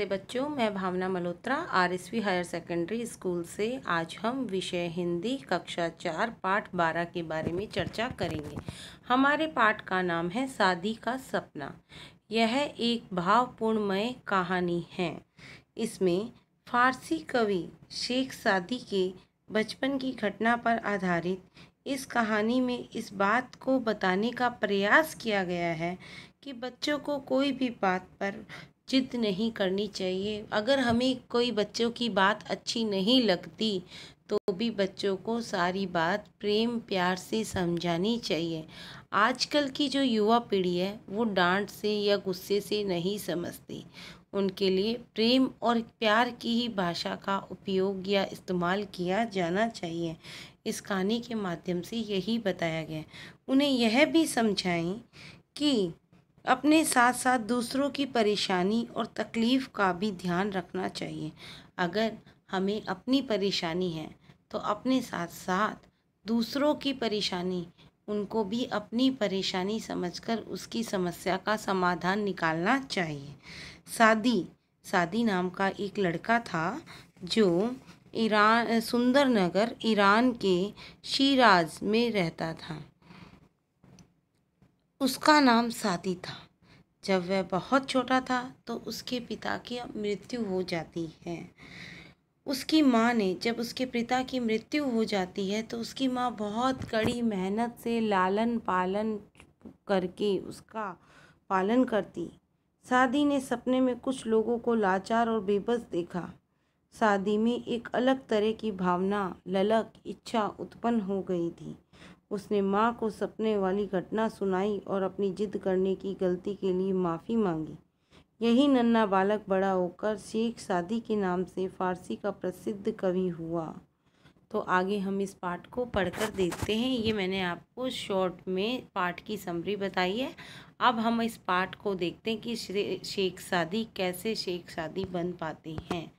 नमस्ते बच्चों मैं Bhavna Malhotra R V higher secondary school से आज हम विषय हिंदी कक्षा चार पाठ बारह के बारे में चर्चा करेंगे हमारे पाठ का नाम है शादी का सपना यह एक भावपूर्णमय कहानी है इसमें फारसी कवि शेख सादी के बचपन की घटना पर आधारित इस कहानी में इस बात को बताने का प्रयास किया गया है कि बच्चों को कोई भी बात पर जिद नहीं करनी चाहिए अगर हमें कोई बच्चों की बात अच्छी नहीं लगती तो भी बच्चों को सारी बात प्रेम प्यार से समझानी चाहिए आजकल की जो युवा पीढ़ी है वो डांट से या गुस्से से नहीं समझती उनके लिए प्रेम और प्यार की ही भाषा का उपयोग या इस्तेमाल किया जाना चाहिए इस कहानी के माध्यम से यही बताया गया उन्हें यह भी समझाएं कि अपने साथ साथ दूसरों की परेशानी और तकलीफ़ का भी ध्यान रखना चाहिए अगर हमें अपनी परेशानी है तो अपने साथ साथ दूसरों की परेशानी उनको भी अपनी परेशानी समझकर उसकी समस्या का समाधान निकालना चाहिए सादी सादी नाम का एक लड़का था जो ईरान सुंदर नगर ईरान के शिराज में रहता था उसका नाम साथी था जब वह बहुत छोटा था तो उसके पिता की मृत्यु हो जाती है उसकी माँ ने जब उसके पिता की मृत्यु हो जाती है तो उसकी माँ बहुत कड़ी मेहनत से लालन पालन करके उसका पालन करती सादी ने सपने में कुछ लोगों को लाचार और बेबस देखा सादी में एक अलग तरह की भावना ललक इच्छा उत्पन्न हो गई थी उसने माँ को सपने वाली घटना सुनाई और अपनी जिद करने की गलती के लिए माफ़ी मांगी यही नन्ना बालक बड़ा होकर शेख सादी के नाम से फारसी का प्रसिद्ध कवि हुआ तो आगे हम इस पाठ को पढ़कर देखते हैं ये मैंने आपको शॉर्ट में पाठ की समरी बताई है अब हम इस पाठ को देखते हैं कि शेख सादी कैसे शेख सादी बन पाते हैं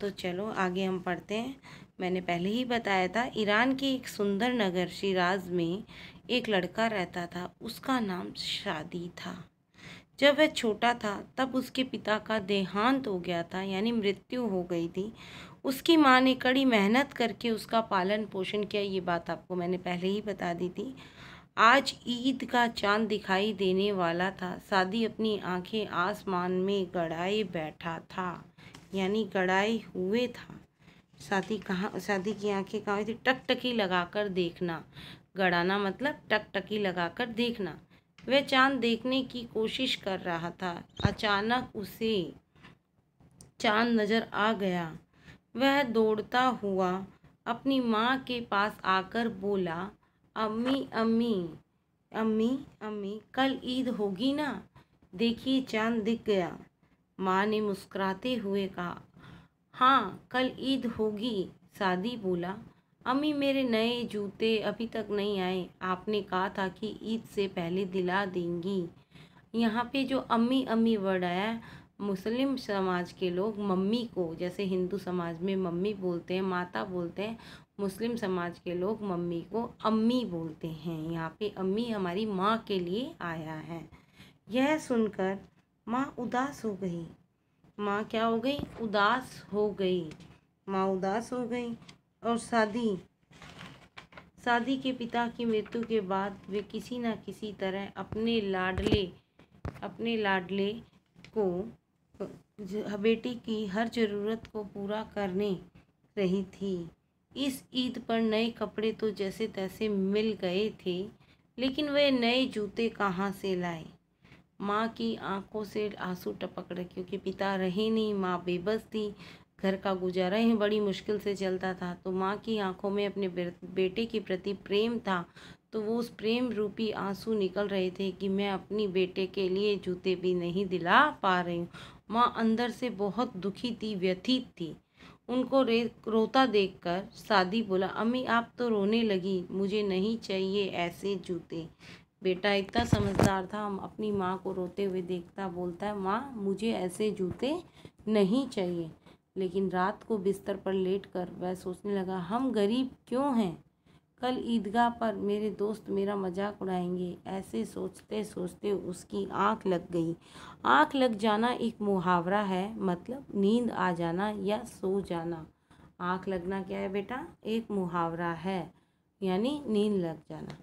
तो चलो आगे हम पढ़ते हैं मैंने पहले ही बताया था ईरान के एक सुंदर नगर शिराज में एक लड़का रहता था उसका नाम शादी था जब वह छोटा था तब उसके पिता का देहांत हो गया था यानी मृत्यु हो गई थी उसकी माँ ने कड़ी मेहनत करके उसका पालन पोषण किया ये बात आपको मैंने पहले ही बता दी थी आज ईद का चांद दिखाई देने वाला था शादी अपनी आंखें आसमान में गड़ाए बैठा था यानी गड़ाए हुए था शादी कहाँ शादी की आंखें कहाँ थी टकटकी लगाकर देखना गड़ाना मतलब टकटकी लगाकर देखना वह चांद देखने की कोशिश कर रहा था अचानक उसे चांद नज़र आ गया वह दौड़ता हुआ अपनी माँ के पास आकर बोला अम्मी अम्मी अम्मी अम्मी कल ईद होगी ना देखिए चांद दिख गया माँ ने मुस्कुराते हुए कहा हाँ कल ईद होगी सादी बोला अम्मी मेरे नए जूते अभी तक नहीं आए आपने कहा था कि ईद से पहले दिला देंगी यहाँ पे जो अम्मी अम्मी वर्ड आया मुस्लिम समाज के लोग मम्मी को जैसे हिंदू समाज में मम्मी बोलते हैं माता बोलते हैं मुस्लिम समाज के लोग मम्मी को अम्मी बोलते हैं यहाँ पे अम्मी हमारी माँ के लिए आया है यह सुनकर माँ उदास हो गई माँ क्या हो गई उदास हो गई माँ उदास हो गई और शादी शादी के पिता की मृत्यु के बाद वे किसी ना किसी तरह अपने लाडले अपने लाडले को बेटी की हर ज़रूरत को पूरा करने रही थी इस ईद पर नए कपड़े तो जैसे तैसे मिल गए थे लेकिन वे नए जूते कहाँ से लाए माँ की आंखों से आंसू टपक रहे क्योंकि पिता रहे नहीं माँ बेबस थी घर का गुजारा ही बड़ी मुश्किल से चलता था तो माँ की आंखों में अपने बेटे के प्रति प्रेम था तो वो उस प्रेम रूपी आंसू निकल रहे थे कि मैं अपनी बेटे के लिए जूते भी नहीं दिला पा रही हूँ माँ अंदर से बहुत दुखी थी व्यथित थी उनको रे रोता देख शादी बोला अम्मी आप तो रोने लगी मुझे नहीं चाहिए ऐसे जूते बेटा इतना समझदार था हम अपनी माँ को रोते हुए देखता बोलता है माँ मुझे ऐसे जूते नहीं चाहिए लेकिन रात को बिस्तर पर लेट कर वह सोचने लगा हम गरीब क्यों हैं कल ईदगाह पर मेरे दोस्त मेरा मजाक उड़ाएंगे ऐसे सोचते सोचते उसकी आंख लग गई आंख लग जाना एक मुहावरा है मतलब नींद आ जाना या सो जाना आंख लगना क्या है बेटा एक मुहावरा है यानी नींद लग जाना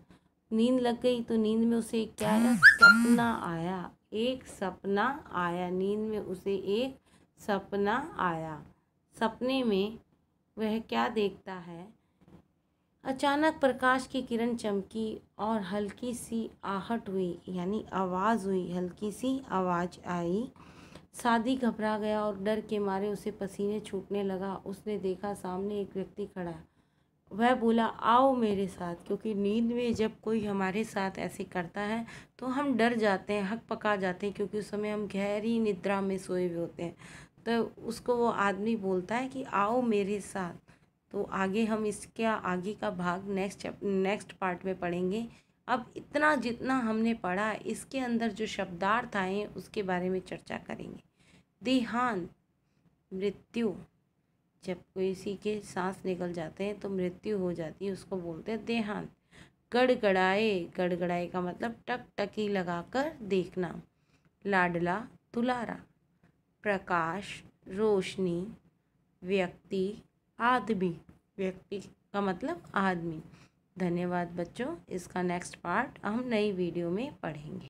नींद लग गई तो नींद में उसे क्या आया हाँ। सपना आया एक सपना आया नींद में उसे एक सपना आया सपने में वह क्या देखता है अचानक प्रकाश की किरण चमकी और हल्की सी आहट हुई यानी आवाज़ हुई हल्की सी आवाज़ आई सादी घबरा गया और डर के मारे उसे पसीने छूटने लगा उसने देखा सामने एक व्यक्ति खड़ा वह बोला आओ मेरे साथ क्योंकि नींद में जब कोई हमारे साथ ऐसे करता है तो हम डर जाते हैं हक पका जाते हैं क्योंकि उस समय हम गहरी निद्रा में सोए हुए होते हैं तो उसको वो आदमी बोलता है कि आओ मेरे साथ तो आगे हम इसका आगे का भाग नेक्स्ट नेक्स्ट पार्ट में पढ़ेंगे अब इतना जितना हमने पढ़ा इसके अंदर जो शब्दार्थ आए उसके बारे में चर्चा करेंगे देहांत मृत्यु जब किसी के सांस निकल जाते हैं तो मृत्यु हो जाती है उसको बोलते हैं देहांत गड़गड़ाए गड़गड़ाए का मतलब टक टकी लगाकर देखना लाडला तुलारा प्रकाश रोशनी व्यक्ति आदमी व्यक्ति का मतलब आदमी धन्यवाद बच्चों इसका नेक्स्ट पार्ट हम नई वीडियो में पढ़ेंगे